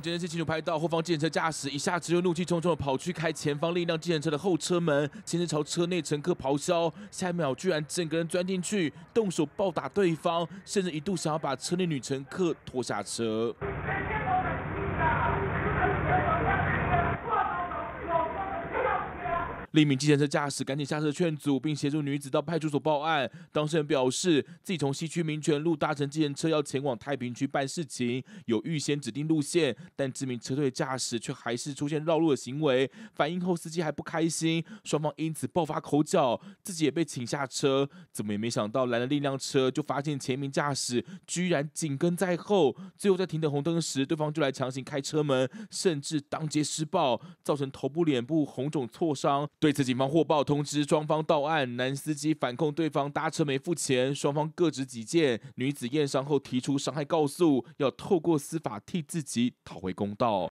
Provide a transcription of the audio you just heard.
监控器清楚拍到，后方自行车驾驶一下子就怒气冲冲的跑去开前方另一辆自行车的后车门，先是朝车内乘客咆哮，下一秒居然整个人钻进去，动手暴打对方，甚至一度想要把车内女乘客拖下车。另一名程车驾驶赶紧下车劝阻，并协助女子到派出所报案。当事人表示，自己从西区民权路搭乘计程车要前往太平区办事情，有预先指定路线，但知名车队驾驶却还是出现绕路的行为。反应后，司机还不开心，双方因此爆发口角，自己也被请下车。怎么也没想到来了另一辆车，就发现前名驾驶居然紧跟在后。最后在停等红灯时，对方就来强行开车门，甚至当街施暴，造成头部、脸部红肿挫伤。对此，警方获报通知双方到案。男司机反控对方搭车没付钱，双方各执己见。女子验伤后提出伤害告诉，要透过司法替自己讨回公道。